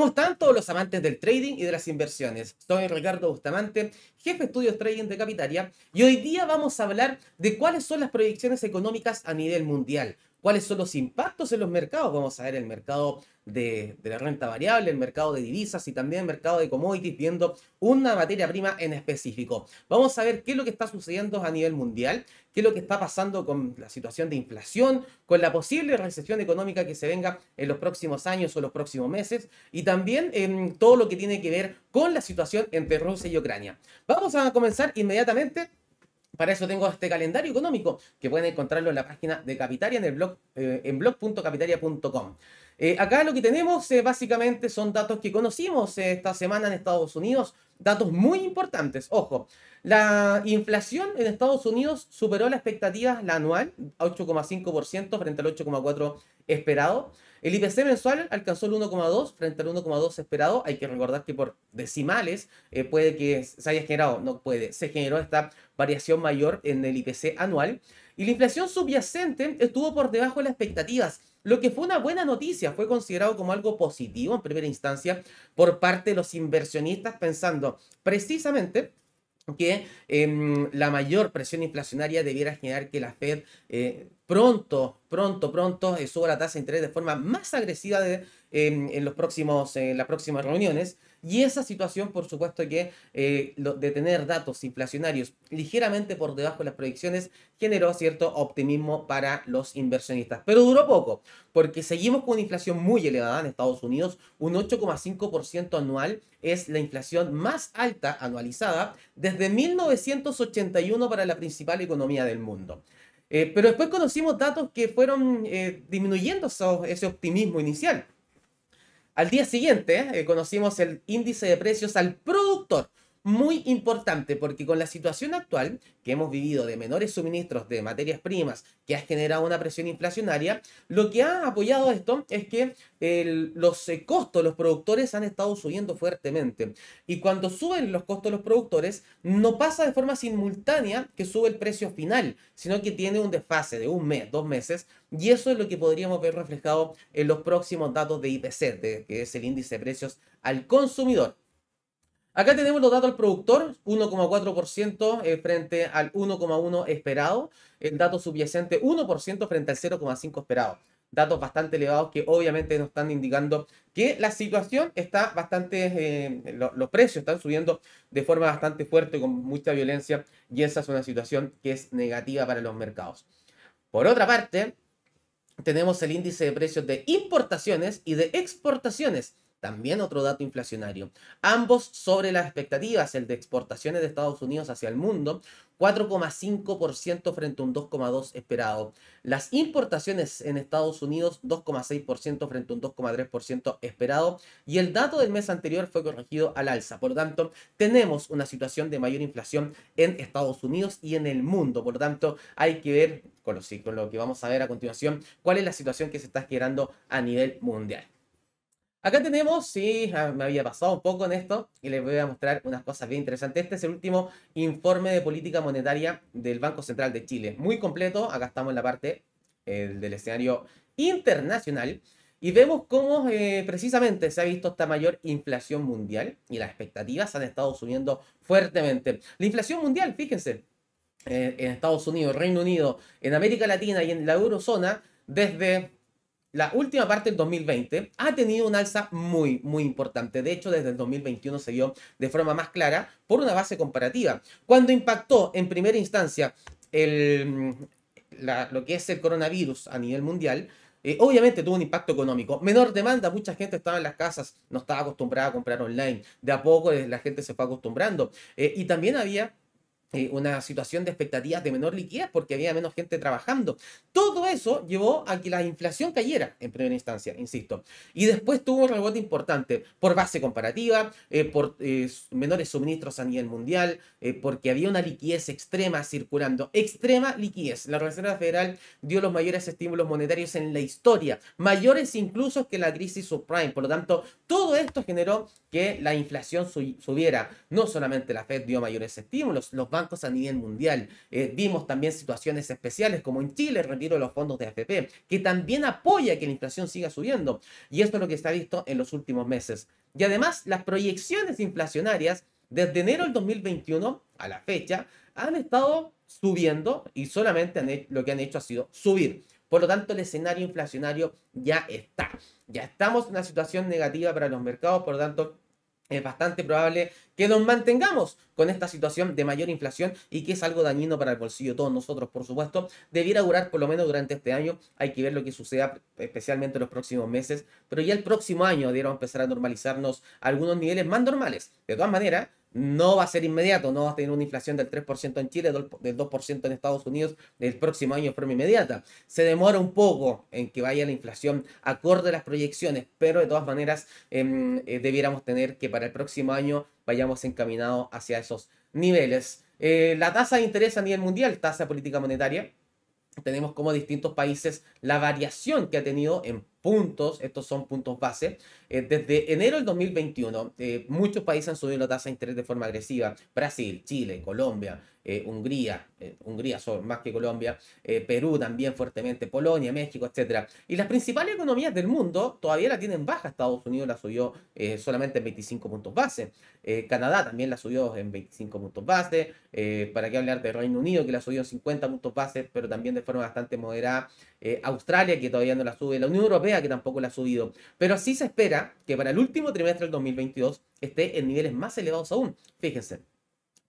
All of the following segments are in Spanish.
¿Cómo están todos los amantes del trading y de las inversiones? Soy Ricardo Bustamante, jefe de estudios trading de Capitaria, y hoy día vamos a hablar de cuáles son las proyecciones económicas a nivel mundial, cuáles son los impactos en los mercados. Vamos a ver el mercado de, la renta variable, el mercado de divisas y también el mercado de commodities, viendo una materia prima en específico. Vamos a ver qué es lo que está sucediendo a nivel mundial, qué es lo que está pasando con la situación de inflación, con la posible recesión económica que se venga en los próximos años o los próximos meses, y también en em, todo lo que tiene que ver con la situación entre Rusia y Ucrania. Vamos a comenzar inmediatamente para eso tengo este calendario económico que pueden encontrarlo en la página de Capitaria en el blog eh, en blog.capitaria.com. Eh, acá lo que tenemos eh, básicamente son datos que conocimos esta semana en Estados Unidos, datos muy importantes. Ojo, la inflación en Estados Unidos superó la expectativa la anual, 8,5% frente al 8,4 esperado. El IPC mensual alcanzó el 1,2 frente al 1,2 esperado. Hay que recordar que por decimales eh, puede que se haya generado, no puede, se generó esta variación mayor en el IPC anual. Y la inflación subyacente estuvo por debajo de las expectativas. Lo que fue una buena noticia fue considerado como algo positivo en primera instancia por parte de los inversionistas pensando precisamente que em, la mayor presión inflacionaria debiera generar que la Fed eh, pronto, pronto, pronto eh, suba la tasa de interés de forma más agresiva em, en, los próximos, en las próximas reuniones. Y esa situación, por supuesto que eh, de tener datos inflacionarios ligeramente por debajo de las proyecciones, generó cierto optimismo para los inversionistas. Pero duró poco, porque seguimos con una inflación muy elevada en Estados Unidos, un 8,5% anual es la inflación más alta anualizada desde 1981 para la principal economía del mundo. Eh, pero después conocimos datos que fueron eh, disminuyendo ese optimismo inicial. Al día siguiente eh, conocimos el índice de precios al productor, muy importante porque con la situación actual que hemos vivido de menores suministros de materias primas que ha generado una presión inflacionaria, lo que ha apoyado esto es que los eh, costos, los productores han estado subiendo fuertemente. Y cuando suben los costos de los productores, no pasa de forma simultánea que sube el precio final, sino que tiene un desfase de un mes, dos meses, y eso es lo que podríamos ver reflejado en los próximos datos de IPC, que es el índice de precios al consumidor. Acá tenemos los datos del productor, 1,4% eh, frente al 1,1 esperado, el dato subyacente 1% frente al 0,5 esperado. Datos bastante elevados que obviamente nos están indicando que la situación está bastante, eh, los precios están subiendo de forma bastante fuerte, con mucha violencia, y esa es una situación que es negativa para los mercados. Por otra parte, tenemos el índice de precios de importaciones y de exportaciones también otro dato inflacionario. Ambos sobre las expectativas, el de exportaciones de Estados Unidos hacia el mundo, 4,5% frente a un 2,2% esperado. Las importaciones en Estados Unidos, 2,6% frente a un 2,3% esperado. Y el dato del mes anterior fue corregido al alza. Por lo tanto, tenemos una situación de mayor inflación en Estados Unidos y en el mundo. Por lo tanto, hay que ver con, con lo que vamos a ver a continuación cuál es la situación que se está generando a nivel mundial. Acá tenemos, sí, me había pasado un poco en esto y les voy a mostrar unas cosas bien interesantes. Este es el último informe de política monetaria del Banco Central de Chile. Muy completo, acá estamos en la parte eh, del escenario internacional y vemos cómo eh, precisamente se ha visto esta mayor inflación mundial y las expectativas han estado subiendo fuertemente. La inflación mundial, fíjense, eh, en Estados Unidos, Reino Unido, en América Latina y en la eurozona, desde la última parte del 2020 ha tenido un alza muy, muy importante. De hecho, desde el 2021 se dio de forma más clara por una base comparativa. Cuando impactó en primera instancia el, mm, lo que es el coronavirus a nivel mundial, eh, obviamente tuvo un impacto económico. Menor demanda, mucha gente estaba en las casas, no estaba acostumbrada a comprar online. De a poco eh, la gente se fue acostumbrando. Eh, y también había eh, una situación de expectativas de menor liquidez porque había menos gente trabajando. Todo eso llevó a que la inflación cayera en primera instancia, insisto. Y después tuvo un rebote importante por base comparativa, eh, por eh, menores suministros a nivel mundial, porque había una liquidez extrema circulando. Extrema liquidez. La Reserva Federal dio los mayores estímulos monetarios en la historia, mayores incluso que la crisis subprime. Por lo tanto, todo esto generó que la inflación subiera. No solamente la Fed dio mayores estímulos, los bancos bancos a nivel mundial. Eh, vimos también situaciones especiales como en Chile, el retiro de los fondos de AFP, que también apoya que la inflación siga subiendo. Y esto es lo que se ha visto en los últimos meses. Y además, las proyecciones inflacionarias desde enero del 2021 a la fecha han estado subiendo y solamente lo que han hecho ha sido subir. Por lo tanto, el escenario inflacionario ya está. Ya estamos en una situación negativa para los mercados, por lo tanto, es bastante probable que nos mantengamos con esta situación de mayor inflación y que es algo dañino para el bolsillo de todos nosotros, por supuesto. Debiera durar por lo menos durante este año. Hay que ver lo que suceda, especialmente en los próximos meses. Pero ya el próximo año debiera empezar a normalizarnos algunos niveles más normales. De todas maneras, no va a ser inmediato, no va a tener una inflación del 3% en Chile, del 2% en Estados Unidos del próximo año de forma inmediata. Se demora un poco en que vaya la inflación acorde a las proyecciones, pero de todas maneras em, eh, debiéramos tener que para el próximo año vayamos encaminados hacia esos niveles. Eh, la tasa de interés a nivel mundial, tasa política monetaria, tenemos como distintos países la variación que ha tenido en puntos, estos son puntos base, eh, desde enero del 2021 eh, muchos países han subido la tasa de interés de forma agresiva, Brasil, Chile, Colombia, eh, Hungría, Hungría son más que Colombia, Perú también fuertemente, Polonia, México, etc. Y las principales economías del mundo todavía la tienen baja, Estados Unidos la subió solamente en 25 puntos base, Canadá también la subió en 25 puntos base, para qué hablar de Reino Unido que la subió en 50 puntos base, pero también de forma bastante moderada, Australia que todavía no la sube, la Unión Europea que tampoco la ha subido. Pero sí se espera que para el último trimestre del 2022 esté en niveles más elevados aún. Fíjense,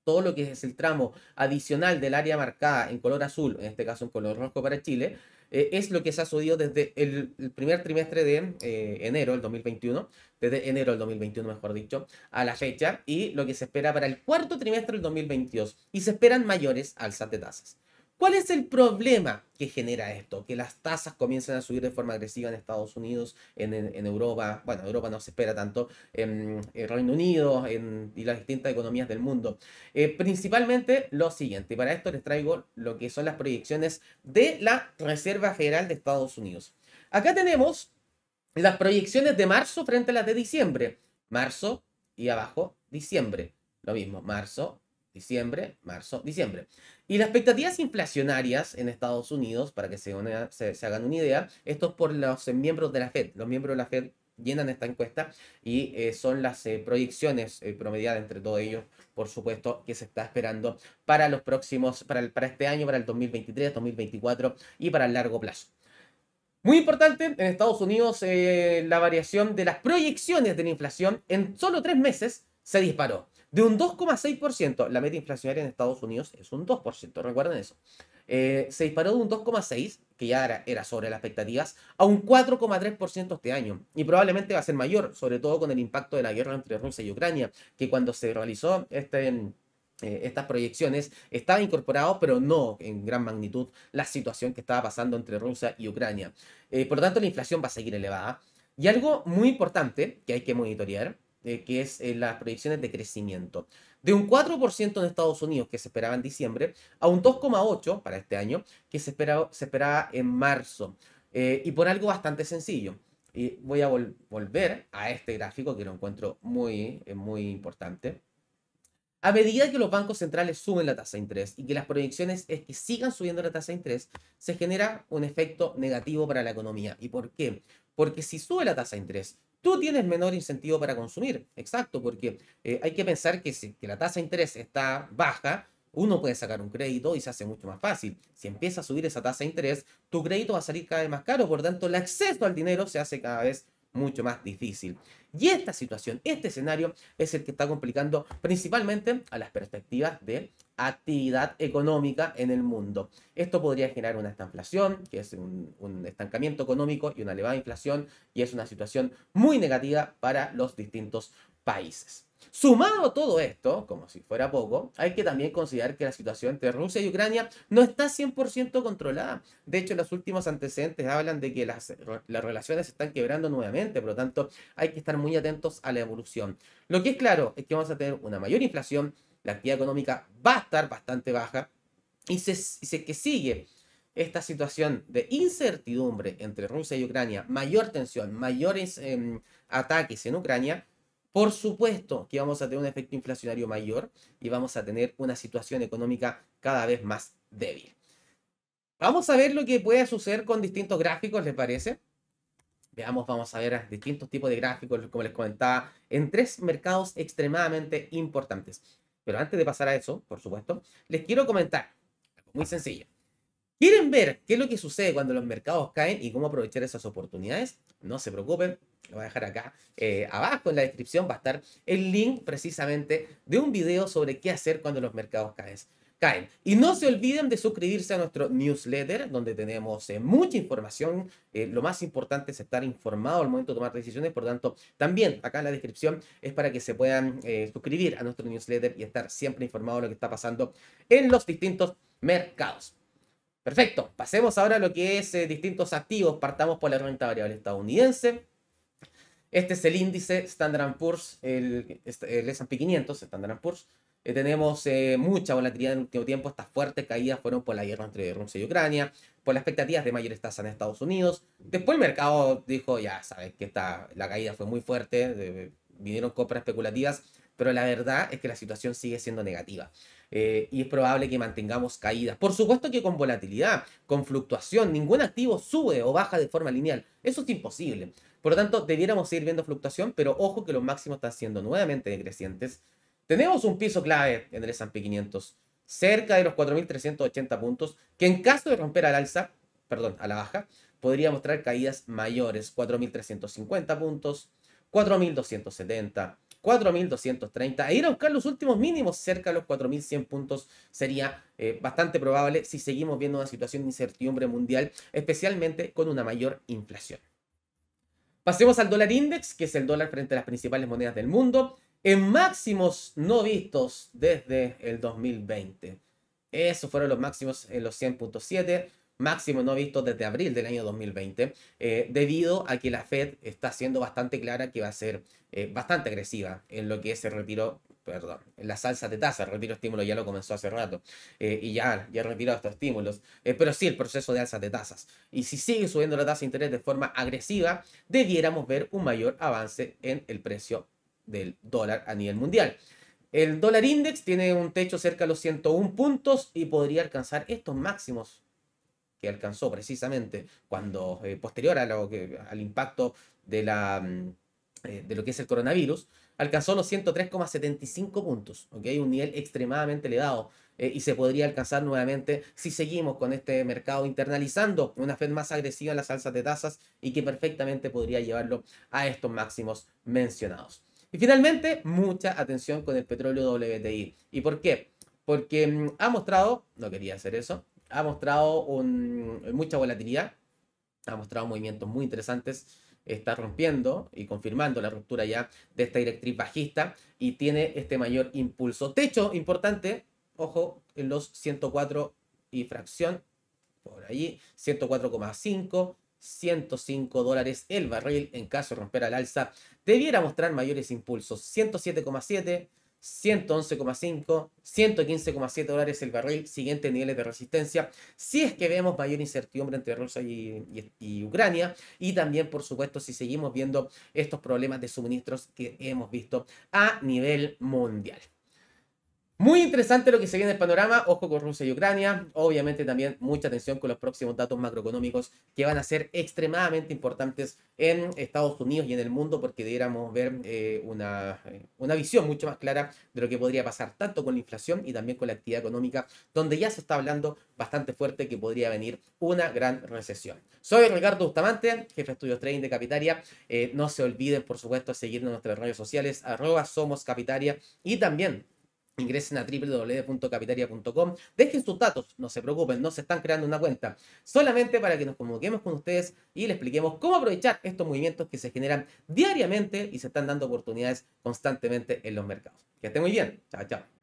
todo lo que es el tramo adicional del área marcada en color azul, en este caso en color rojo para Chile, eh, es lo que se ha subido desde el, primer trimestre de eh, enero del 2021, desde enero del 2021 mejor dicho, a la fecha, y lo que se espera para el cuarto trimestre del 2022. Y se esperan mayores alzas de tasas. ¿Cuál es el problema que genera esto? Que las tasas comiencen a subir de forma agresiva en Estados Unidos, en, Europa, bueno, Europa no se espera tanto, en, Reino Unido y las distintas economías del mundo. Eh, principalmente lo siguiente, y para esto les traigo lo que son las proyecciones de la Reserva Federal de Estados Unidos. Acá tenemos las proyecciones de marzo frente a las de diciembre. Marzo y abajo, diciembre. Lo mismo, marzo diciembre, marzo, diciembre. Y las expectativas inflacionarias en Estados Unidos, para que se, hagan una idea, esto es por los eh, miembros de la Fed. Los miembros de la Fed llenan esta encuesta y eh, son las eh, proyecciones promediadas entre todos ellos, por supuesto, que se está esperando para los próximos, para, para este año, para el 2023, 2024 y para el largo plazo. Muy importante, en Estados Unidos la variación de las proyecciones de la inflación en solo tres meses se disparó de un 2,6%. La meta inflacionaria en Estados Unidos es un 2%, recuerden eso. Eh, se disparó de un 2,6%, que ya era, sobre las expectativas, a un 4,3% este año. Y probablemente va a ser mayor, sobre todo con el impacto de la guerra entre Rusia y Ucrania, que cuando se realizó este... Eh, estas proyecciones estaba incorporado, pero no en gran magnitud, la situación que estaba pasando entre Rusia y Ucrania. Eh, por lo tanto, la inflación va a seguir elevada. Y algo muy importante que hay que monitorear eh, que es eh, las proyecciones de crecimiento. De un 4% en Estados Unidos que se esperaba en diciembre a un 2,8% para este año que se esperaba, se en marzo. Eh, y por algo bastante sencillo. Y voy a volver a este gráfico que lo encuentro muy, muy importante. A medida que los bancos centrales suben la tasa de interés y que las proyecciones es que sigan subiendo la tasa de interés, se genera un efecto negativo para la economía. ¿Y por qué? Porque si sube la tasa de interés, tú tienes menor incentivo para consumir. Exacto, porque eh, hay que pensar que si que la tasa de interés está baja, uno puede sacar un crédito y se hace mucho más fácil. Si empieza a subir esa tasa de interés, tu crédito va a salir cada vez más caro, por lo tanto el acceso al dinero se hace cada vez mucho más difícil. Y esta situación, este escenario es el que está complicando principalmente a las perspectivas de actividad económica en el mundo. Esto podría generar una estanflación, que es un, estancamiento económico y una elevada inflación, y es una situación muy negativa para los distintos países. Sumado a todo esto, como si fuera poco, hay que también considerar que la situación entre Rusia y Ucrania no está 100% controlada. De hecho, los últimos antecedentes hablan de que las, las relaciones se están quebrando nuevamente, por lo tanto, hay que estar muy atentos a la evolución. Lo que es claro es que vamos a tener una mayor inflación, la actividad económica va a estar bastante baja y se, se que sigue esta situación de incertidumbre entre Rusia y Ucrania, mayor tensión, mayores em, ataques en Ucrania, por supuesto que vamos a tener un efecto inflacionario mayor y vamos a tener una situación económica cada vez más débil. Vamos a ver lo que puede suceder con distintos gráficos, ¿les parece? Veamos, vamos a ver distintos tipos de gráficos, como les comentaba, en tres mercados extremadamente importantes. Pero antes de pasar a eso, por supuesto, les quiero comentar algo muy sencillo. ¿Quieren ver qué es lo que sucede cuando los mercados caen y cómo aprovechar esas oportunidades? No se preocupen, lo voy a dejar acá eh, abajo en la descripción, va a estar el link precisamente de un video sobre qué hacer cuando los mercados caen caen. Y no se olviden de suscribirse a nuestro newsletter, donde tenemos eh, mucha información. Eh, lo más importante es estar informado al momento de tomar decisiones. Por tanto, también acá en la descripción es para que se puedan eh, suscribir a nuestro newsletter y estar siempre informado de lo que está pasando en los distintos mercados. Perfecto, pasemos ahora a lo que es distintos activos. Partamos por la renta variable estadounidense. Este es el índice Standard Poor's, el, este, el S&P 500, Standard Poor's, eh, tenemos eh, mucha volatilidad en el último tiempo. Estas fuertes caídas fueron por la guerra entre Rusia y Ucrania, por las expectativas de mayores tasas en Estados Unidos. Después el mercado dijo, ya sabes que la caída fue muy fuerte, vinieron compras especulativas, pero la verdad es que la situación sigue siendo negativa. Eh, y es probable que mantengamos caídas. Por supuesto que con volatilidad, con fluctuación, ningún activo sube o baja de forma lineal. Eso es imposible. Por lo tanto, debiéramos seguir viendo fluctuación, pero ojo que los máximos están siendo nuevamente decrecientes tenemos un piso clave en el S&P 500, cerca de los 4.380 puntos, que en caso de romper al alza, perdón, a la baja, podría mostrar caídas mayores, 4.350 puntos, 4.270, 4.230, e ir a buscar los últimos mínimos cerca de los 4.100 puntos sería eh, bastante probable si seguimos viendo una situación de incertidumbre mundial, especialmente con una mayor inflación. Pasemos al dólar index, que es el dólar frente a las principales monedas del mundo en máximos no vistos desde el 2020. Esos fueron los máximos en los 100.7, máximos no vistos desde abril del año 2020, eh, debido a que la Fed está siendo bastante clara que va a ser eh, bastante agresiva en lo que es el retiro, perdón, en las alzas de tasas. el retiro estímulo ya lo comenzó hace rato eh, y ya, ya ha retirado estos estímulos, pero sí el proceso de alza de tasas. Y si sigue subiendo la tasa de interés de forma agresiva, debiéramos ver un mayor avance en el precio del dólar a nivel mundial. El dólar index tiene un techo cerca de los 101 puntos y podría alcanzar estos máximos que alcanzó precisamente cuando, eh, posterior a que, al impacto de, la, mm, eh, de lo que es el coronavirus, alcanzó los 103,75 puntos, un nivel extremadamente elevado eh, y se podría alcanzar nuevamente si seguimos con este mercado internalizando una Fed más agresiva en las alzas de tasas y que perfectamente podría llevarlo a estos máximos mencionados. Y finalmente, mucha atención con el petróleo WTI. ¿Y por qué? Porque mm, ha mostrado, no quería hacer eso, ha mostrado mucha volatilidad, ha mostrado movimientos muy interesantes está rompiendo y confirmando la ruptura ya de esta directriz bajista y tiene este mayor impulso. Techo importante, ojo, en los 104 y fracción, por allí, 104,5, 105 dólares el barril en caso de romper al alza. Debiera mostrar mayores impulsos, 107,7, 111,5, 115,7 dólares el barril, siguiente niveles de resistencia. Si es que vemos mayor incertidumbre entre Rusia y, Ucrania, y también, por supuesto, si seguimos viendo estos problemas de suministros que hemos visto a nivel mundial. Muy interesante lo que se viene en el panorama, ojo con Rusia y Ucrania, obviamente también mucha atención con los próximos datos macroeconómicos que van a ser extremadamente importantes en Estados Unidos y en el mundo porque debiéramos ver eh, una, eh, una visión mucho más clara de lo que podría pasar tanto con la inflación y también con la actividad económica, donde ya se está hablando bastante fuerte que podría venir una gran recesión. Soy Ricardo Bustamante, jefe de estudios trading de Capitaria. Eh, no se olviden, por supuesto, seguirnos en nuestras redes sociales, arroba somos Capitaria y también Ingresen a www.capitaria.com. Dejen sus datos, no se preocupen, no se están creando una cuenta. Solamente para que nos comuniquemos con ustedes y les expliquemos cómo aprovechar estos movimientos que se generan diariamente y se están dando oportunidades constantemente en los mercados. Que estén muy bien. Chao, chao.